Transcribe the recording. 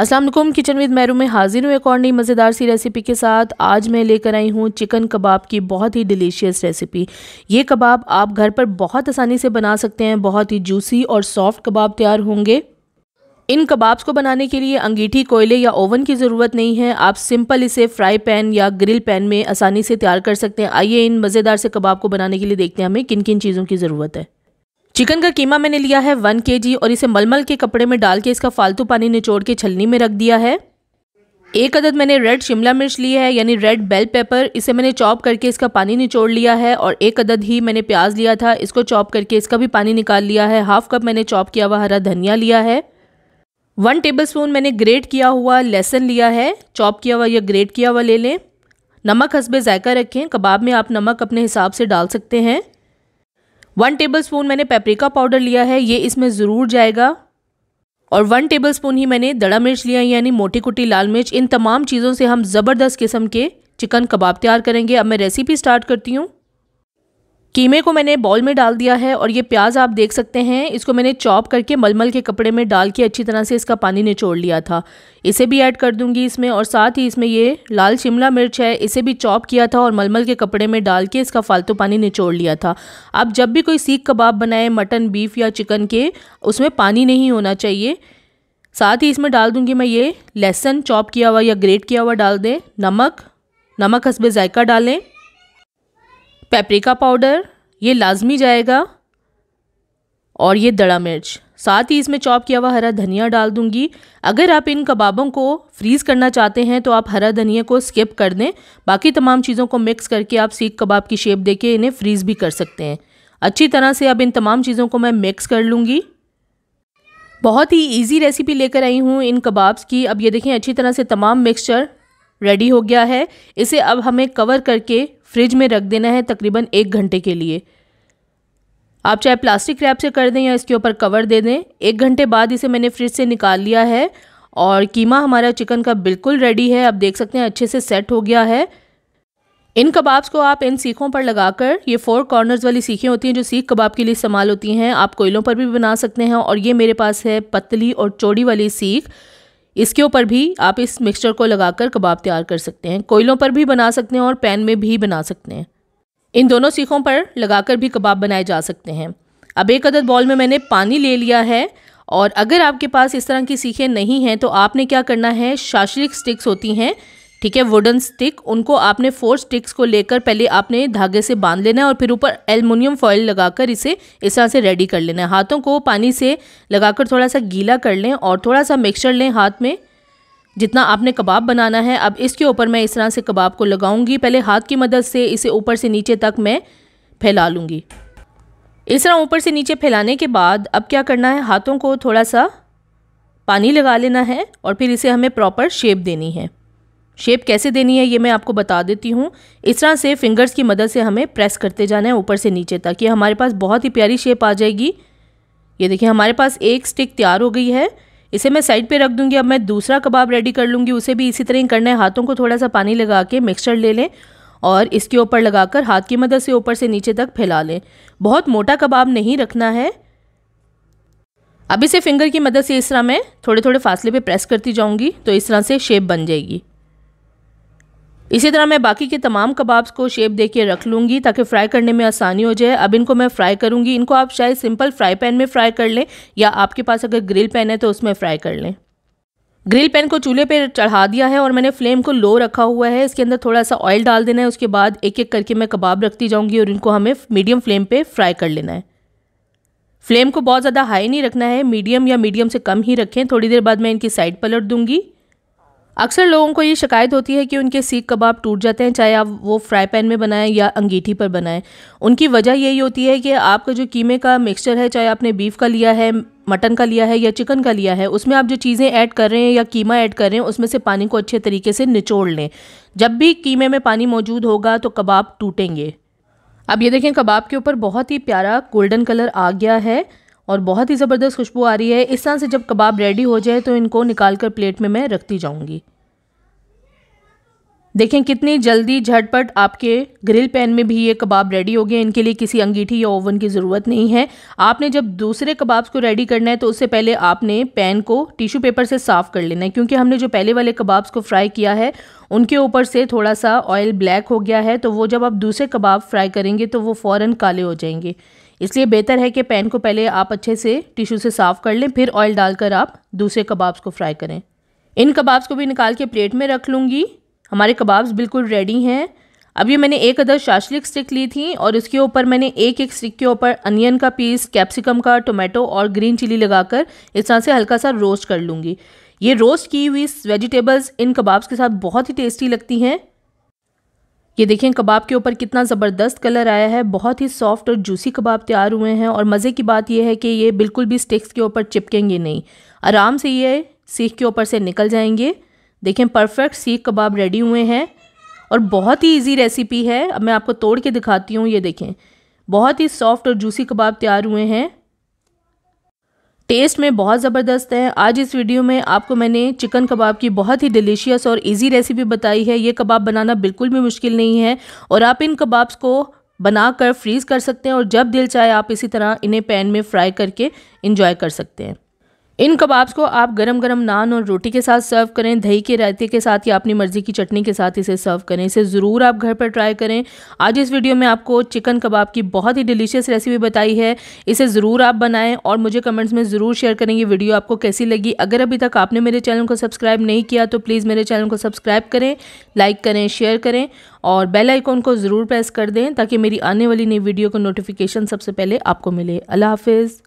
Aslam kitchen with मैरू में हाजिर हूँ एक और नई मज़ेदार सी रेसिपी के साथ आज मैं लेकर आई हूँ चिकन कबाब की बहुत ही डिलीशियस रेसिपी ये कबाब आप घर पर बहुत आसानी से बना सकते हैं बहुत ही जूसी और सॉफ्ट कबाब तैयार होंगे इन कबाब्स को बनाने के लिए अंगीठी कोयले या ओवन की ज़रूरत नहीं है आप सिंपल इसे फ्राई पैन या ग्रिल पैन में आसानी से तैयार कर सकते हैं आइए इन मज़ेदार से कबाब को बनाने के लिए देखते हैं हमें किन किन चीज़ों की ज़रूरत है चिकन का कीमा मैंने लिया है वन के और इसे मलमल के कपड़े में डाल के इसका फालतू पानी निचोड़ के छलनी में रख दिया है एक अदद मैंने रेड शिमला मिर्च ली है यानी रेड बेल पेपर इसे मैंने चॉप करके इसका पानी निचोड़ लिया है और एक अदद ही मैंने प्याज लिया था इसको चॉप करके इसका भी पानी निकाल लिया है हाफ कप मैंने चॉप किया हुआ हरा धनिया लिया है वन टेबलस्पून मैंने ग्रेट किया हुआ लहसन लिया है चॉप किया हुआ या ग्रेट किया हुआ ले लें नमक हंसबे ज़ायका रखें कबाब में आप नमक अपने हिसाब से डाल सकते हैं वन टेबल स्पून मैंने पेपरिका पाउडर लिया है ये इसमें ज़रूर जाएगा और वन टेबल स्पून ही मैंने दड़ा मिर्च लिया यानी मोटी कुटी लाल मिर्च इन तमाम चीज़ों से हम ज़बरदस्त किस्म के चिकन कबाब तैयार करेंगे अब मैं रेसिपी स्टार्ट करती हूँ कीमे को मैंने बॉल में डाल दिया है और ये प्याज आप देख सकते हैं इसको मैंने चॉप करके मलमल के कपड़े में डाल के अच्छी तरह से इसका पानी निचोड़ लिया था इसे भी ऐड कर दूंगी इसमें और साथ ही इसमें ये लाल शिमला मिर्च है इसे भी चॉप किया था और मलमल के कपड़े में डाल के इसका फालतू पानी निचोड़ लिया था आप जब भी कोई सीख कबाब बनाए मटन बीफ या चिकन के उसमें पानी नहीं होना चाहिए साथ ही इसमें डाल दूंगी मैं ये लहसन चॉप किया हुआ या ग्रेट किया हुआ डाल दें नमक नमक हसबे ज़ायका डालें पेपरिका पाउडर ये लाजमी जाएगा और ये दड़ा मिर्च साथ ही इसमें चॉप किया हुआ हरा धनिया डाल दूंगी अगर आप इन कबाबों को फ्रीज़ करना चाहते हैं तो आप हरा धनिया को स्किप कर दें बाकी तमाम चीज़ों को मिक्स करके आप सीख कबाब की शेप देके इन्हें फ्रीज़ भी कर सकते हैं अच्छी तरह से अब इन तमाम चीज़ों को मैं मिक्स कर लूँगी बहुत ही ईजी रेसिपी लेकर आई हूँ इन कबाब्स की अब ये देखें अच्छी तरह से तमाम मिक्सचर रेडी हो गया है इसे अब हमें कवर करके फ्रिज में रख देना है तकरीबन एक घंटे के लिए आप चाहे प्लास्टिक रैप से कर दें या इसके ऊपर कवर दे दें एक घंटे बाद इसे मैंने फ्रिज से निकाल लिया है और कीमा हमारा चिकन का बिल्कुल रेडी है आप देख सकते हैं अच्छे से सेट हो गया है इन कबाब्स को आप इन सीखों पर लगाकर ये फोर कॉर्नर्स वाली सीखें होती हैं जो सीख कबाब के लिए इस्तेमाल होती हैं आप कोयलों पर भी बना सकते हैं और ये मेरे पास है पतली और चौड़ी वाली सीख इसके ऊपर भी आप इस मिक्सचर को लगाकर कबाब तैयार कर सकते हैं कोयलों पर भी बना सकते हैं और पैन में भी बना सकते हैं इन दोनों सीखों पर लगाकर भी कबाब बनाए जा सकते हैं अब एक अदद बॉल में मैंने पानी ले लिया है और अगर आपके पास इस तरह की सीखें नहीं हैं तो आपने क्या करना है शाशलिक स्टिक्स होती हैं ठीक है वुडन स्टिक उनको आपने फोर स्टिक्स को लेकर पहले आपने धागे से बांध लेना है और फिर ऊपर एलमिनियम फॉइल लगाकर इसे इस तरह से रेडी कर लेना है हाथों को पानी से लगाकर थोड़ा सा गीला कर लें और थोड़ा सा मिक्सचर लें हाथ में जितना आपने कबाब बनाना है अब इसके ऊपर मैं इस तरह से कबाब को लगाऊंगी पहले हाथ की मदद से इसे ऊपर से नीचे तक मैं फैला लूँगी इस तरह ऊपर से नीचे फैलाने के बाद अब क्या करना है हाथों को थोड़ा सा पानी लगा लेना है और फिर इसे हमें प्रॉपर शेप देनी है शेप कैसे देनी है ये मैं आपको बता देती हूँ इस तरह से फिंगर्स की मदद से हमें प्रेस करते जाना है ऊपर से नीचे तक ये हमारे पास बहुत ही प्यारी शेप आ जाएगी ये देखिए हमारे पास एक स्टिक तैयार हो गई है इसे मैं साइड पे रख दूंगी अब मैं दूसरा कबाब रेडी कर लूँगी उसे भी इसी तरह ही करना है हाथों को थोड़ा सा पानी लगा के मिक्सचर ले लें और इसके ऊपर लगाकर हाथ की मदद से ऊपर से नीचे तक फैला लें बहुत मोटा कबाब नहीं रखना है अब इसे फिंगर की मदद से इस तरह मैं थोड़े थोड़े फासले पे प्रेस करती जाऊंगी तो इस तरह से शेप बन जाएगी इसी तरह मैं बाकी के तमाम कबाब्स को शेप दे के रख लूँगी ताकि फ्राई करने में आसानी हो जाए अब इनको मैं फ्राई करूँगी इनको आप शायद सिंपल फ्राई पैन में फ्राई कर लें या आपके पास अगर ग्रिल पैन है तो उसमें फ्राई कर लें ग्रिल पैन को चूल्हे पर चढ़ा दिया है और मैंने फ्लेम को लो रखा हुआ है इसके अंदर थोड़ा सा ऑयल डाल देना है उसके बाद एक एक करके मैं कबाब रखती जाऊँगी और इनको हमें मीडियम फ्लेम पर फ्राई कर लेना है फ्लेम को बहुत ज़्यादा हाई नहीं रखना है मीडियम या मीडियम से कम ही रखें थोड़ी देर बाद मैं इनकी साइड पलट दूंगी अक्सर लोगों को ये शिकायत होती है कि उनके सीख कबाब टूट जाते हैं चाहे आप वो फ्राई पैन में बनाएं या अंगीठी पर बनाएं उनकी वजह यही होती है कि आपका जो कीमे का मिक्सचर है चाहे आपने बीफ का लिया है मटन का लिया है या चिकन का लिया है उसमें आप जो चीज़ें ऐड कर रहे हैं या कीमा ऐड कर रहे हैं उसमें से पानी को अच्छे तरीके से निचोड़ लें जब भी कीमे में पानी मौजूद होगा तो कबाब टूटेंगे अब ये देखें कबाब के ऊपर बहुत ही प्यारा गोल्डन कलर आ गया है और बहुत ही ज़बरदस्त खुशबू आ रही है इस तरह से जब कबाब रेडी हो जाए तो इनको निकाल कर प्लेट में मैं रखती जाऊँगी देखें कितनी जल्दी झटपट आपके ग्रिल पैन में भी ये कबाब रेडी हो गए इनके लिए किसी अंगीठी या ओवन की ज़रूरत नहीं है आपने जब दूसरे कबाब्स को रेडी करना है तो उससे पहले आपने पैन को टिश्यू पेपर से साफ़ कर लेना है क्योंकि हमने जो पहले वाले कबाब्स को फ्राई किया है उनके ऊपर से थोड़ा सा ऑयल ब्लैक हो गया है तो वो जब आप दूसरे कबाब फ्राई करेंगे तो वो फ़ौर काले हो जाएंगे इसलिए बेहतर है कि पैन को पहले आप अच्छे से टिश्यू से साफ़ कर लें फिर ऑयल डालकर आप दूसरे कबाब्स को फ्राई करें इन कबाब्स को भी निकाल के प्लेट में रख लूँगी हमारे कबाब्स बिल्कुल रेडी हैं अब ये मैंने एक अदर शाशलिक स्टिक ली थी और इसके ऊपर मैंने एक एक स्टिक के ऊपर अनियन का पीस कैप्सिकम का टोमेटो और ग्रीन चिली लगाकर इस तरह से हल्का सा रोस्ट कर लूँगी ये रोस्ट की हुई वेजिटेबल्स इन कबाब्स के साथ बहुत ही टेस्टी लगती हैं ये देखें कबाब के ऊपर कितना ज़बरदस्त कलर आया है बहुत ही सॉफ्ट और जूसी कबाब तैयार हुए हैं और मज़े की बात यह है कि ये बिल्कुल भी स्टिक्स के ऊपर चिपकेंगे नहीं आराम से ये सीख के ऊपर से निकल जाएंगे देखें परफेक्ट सीख कबाब रेडी हुए हैं और बहुत ही इजी रेसिपी है अब मैं आपको तोड़ के दिखाती हूँ ये देखें बहुत ही सॉफ्ट और जूसी कबाब तैयार हुए हैं टेस्ट में बहुत ज़बरदस्त है आज इस वीडियो में आपको मैंने चिकन कबाब की बहुत ही डिलीशियस और इजी रेसिपी बताई है ये कबाब बनाना बिल्कुल भी मुश्किल नहीं है और आप इन कबाब्स को बनाकर फ्रीज़ कर सकते हैं और जब दिल चाहे आप इसी तरह इन्हें पैन में फ्राई करके इंजॉय कर सकते हैं इन कबाब्स को आप गरम गरम नान और रोटी के साथ सर्व करें दही के रायते के साथ या अपनी मर्ज़ी की चटनी के साथ इसे सर्व करें इसे ज़रूर आप घर पर ट्राई करें आज इस वीडियो में आपको चिकन कबाब की बहुत ही डिलीशियस रेसिपी बताई है इसे ज़रूर आप बनाएं और मुझे कमेंट्स में ज़रूर शेयर करें ये वीडियो आपको कैसी लगी अगर अभी तक आपने मेरे चैनल को सब्सक्राइब नहीं किया तो प्लीज़ मेरे चैनल को सब्सक्राइब करें लाइक करें शेयर करें और बेल आइकॉन को ज़रूर प्रेस कर दें ताकि मेरी आने वाली नई वीडियो को नोटिफिकेशन सबसे पहले आपको मिले अल्लाह हाफिज़